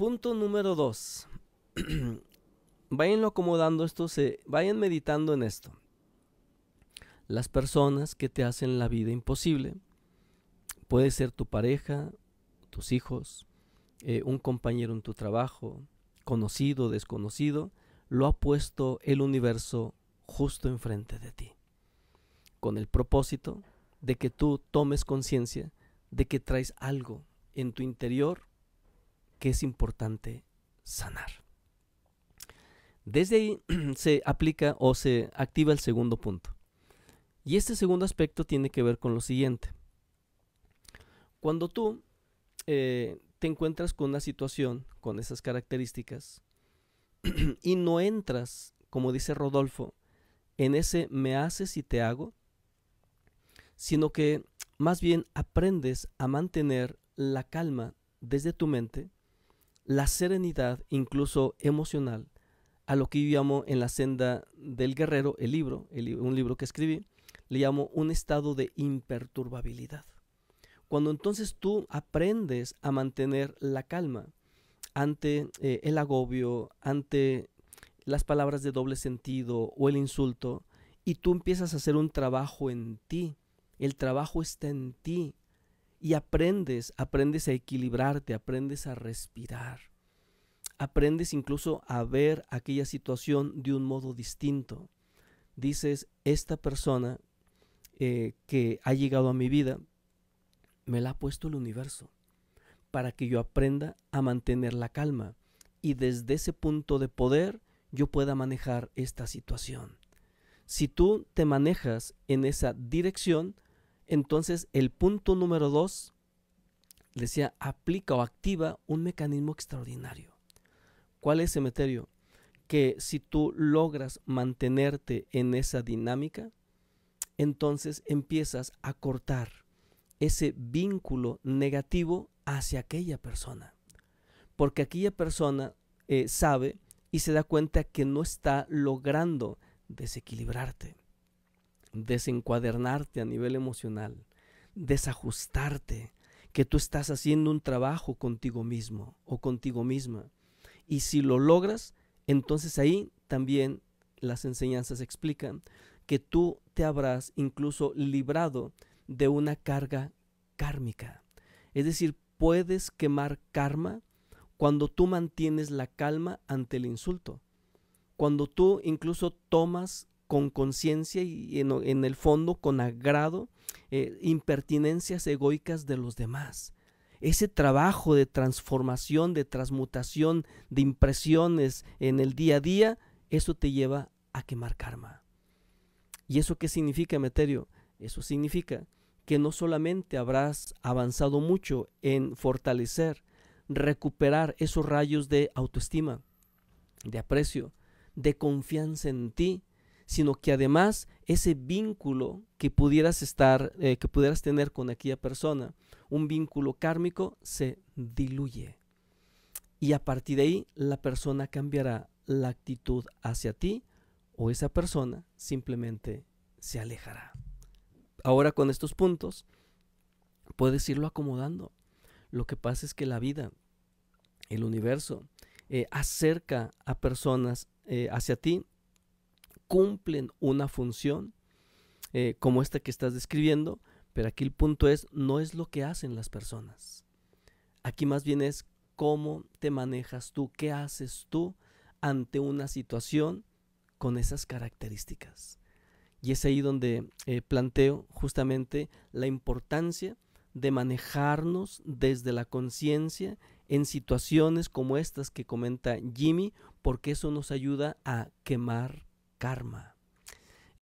Punto número dos. Váyanlo acomodando esto, se, vayan meditando en esto. Las personas que te hacen la vida imposible, puede ser tu pareja, tus hijos, eh, un compañero en tu trabajo, conocido, desconocido, lo ha puesto el universo justo enfrente de ti, con el propósito de que tú tomes conciencia de que traes algo en tu interior que es importante sanar. Desde ahí se aplica o se activa el segundo punto. Y este segundo aspecto tiene que ver con lo siguiente. Cuando tú eh, te encuentras con una situación con esas características y no entras, como dice Rodolfo, en ese me haces y te hago, sino que más bien aprendes a mantener la calma desde tu mente la serenidad, incluso emocional, a lo que llamo en la senda del guerrero, el libro, un libro que escribí, le llamo un estado de imperturbabilidad. Cuando entonces tú aprendes a mantener la calma ante eh, el agobio, ante las palabras de doble sentido o el insulto, y tú empiezas a hacer un trabajo en ti, el trabajo está en ti, y aprendes, aprendes a equilibrarte, aprendes a respirar, aprendes incluso a ver aquella situación de un modo distinto. Dices, esta persona eh, que ha llegado a mi vida, me la ha puesto el universo para que yo aprenda a mantener la calma y desde ese punto de poder yo pueda manejar esta situación. Si tú te manejas en esa dirección, entonces, el punto número dos decía, aplica o activa un mecanismo extraordinario. ¿Cuál es, Cemeterio? Que si tú logras mantenerte en esa dinámica, entonces empiezas a cortar ese vínculo negativo hacia aquella persona. Porque aquella persona eh, sabe y se da cuenta que no está logrando desequilibrarte desencuadernarte a nivel emocional, desajustarte, que tú estás haciendo un trabajo contigo mismo o contigo misma. Y si lo logras, entonces ahí también las enseñanzas explican que tú te habrás incluso librado de una carga kármica. Es decir, puedes quemar karma cuando tú mantienes la calma ante el insulto, cuando tú incluso tomas con conciencia y en, el fondo con agrado eh, impertinencias egoicas de los demás. Ese trabajo de transformación, de transmutación, de impresiones en el día a día, eso te lleva a quemar karma. ¿Y eso qué significa, Meterio? Eso significa que no solamente habrás avanzado mucho en fortalecer, recuperar esos rayos de autoestima, de aprecio, de confianza en ti, sino que además ese vínculo que pudieras estar, eh, que pudieras tener con aquella persona, un vínculo kármico, se diluye. Y a partir de ahí la persona cambiará la actitud hacia ti o esa persona simplemente se alejará. Ahora con estos puntos puedes irlo acomodando. Lo que pasa es que la vida, el universo, eh, acerca a personas eh, hacia ti cumplen una función eh, como esta que estás describiendo, pero aquí el punto es, no es lo que hacen las personas. Aquí más bien es cómo te manejas tú, qué haces tú ante una situación con esas características. Y es ahí donde eh, planteo justamente la importancia de manejarnos desde la conciencia en situaciones como estas que comenta Jimmy, porque eso nos ayuda a quemar karma.